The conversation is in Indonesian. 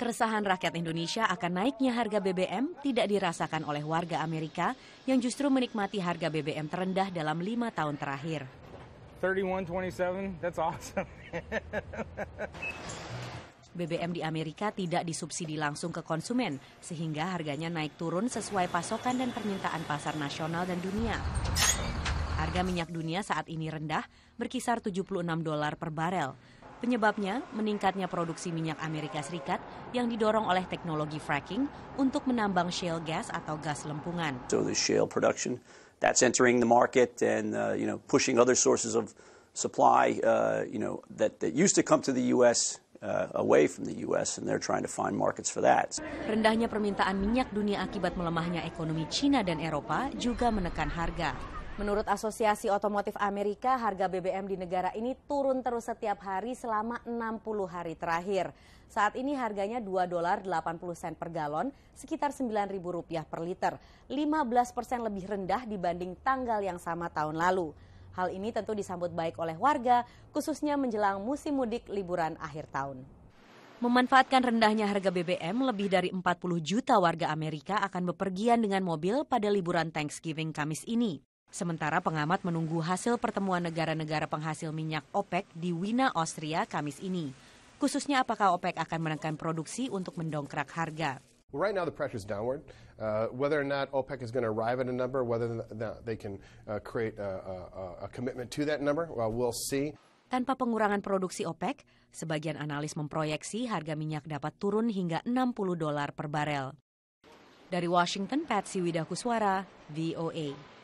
Keresahan rakyat Indonesia akan naiknya harga BBM tidak dirasakan oleh warga Amerika yang justru menikmati harga BBM terendah dalam lima tahun terakhir. 31.27, that's awesome. BBM di Amerika tidak disubsidi langsung ke konsumen, sehingga harganya naik turun sesuai pasokan dan permintaan pasar nasional dan dunia. Harga minyak dunia saat ini rendah, berkisar 76 dolar per barel. Penyebabnya, meningkatnya produksi minyak Amerika Serikat yang didorong oleh teknologi fracking untuk menambang shale gas atau gas lempungan. So the shale production that's entering the market and uh, you know pushing other sources of supply uh, you know that, that used to come to the US uh, away from the US and they're trying to find markets for that. Rendahnya permintaan minyak dunia akibat melemahnya ekonomi Cina dan Eropa juga menekan harga. Menurut Asosiasi Otomotif Amerika, harga BBM di negara ini turun terus setiap hari selama 60 hari terakhir. Saat ini harganya 2 dolar 80 sen per galon, sekitar 9 ribu rupiah per liter, 15 persen lebih rendah dibanding tanggal yang sama tahun lalu. Hal ini tentu disambut baik oleh warga, khususnya menjelang musim mudik liburan akhir tahun. Memanfaatkan rendahnya harga BBM, lebih dari 40 juta warga Amerika akan bepergian dengan mobil pada liburan Thanksgiving Kamis ini. Sementara pengamat menunggu hasil pertemuan negara-negara penghasil minyak OPEC di Wina, Austria, Kamis ini. Khususnya apakah OPEC akan menekan produksi untuk mendongkrak harga. Right now, the pressure is downward. Uh, whether or not OPEC is going to arrive at a number, whether they can uh, create a, a, a commitment to that number, well, we'll see. Tanpa pengurangan produksi OPEC, sebagian analis memproyeksi harga minyak dapat turun hingga 60 dolar per barel. Dari Washington, Patsy Widakuswara, VOA.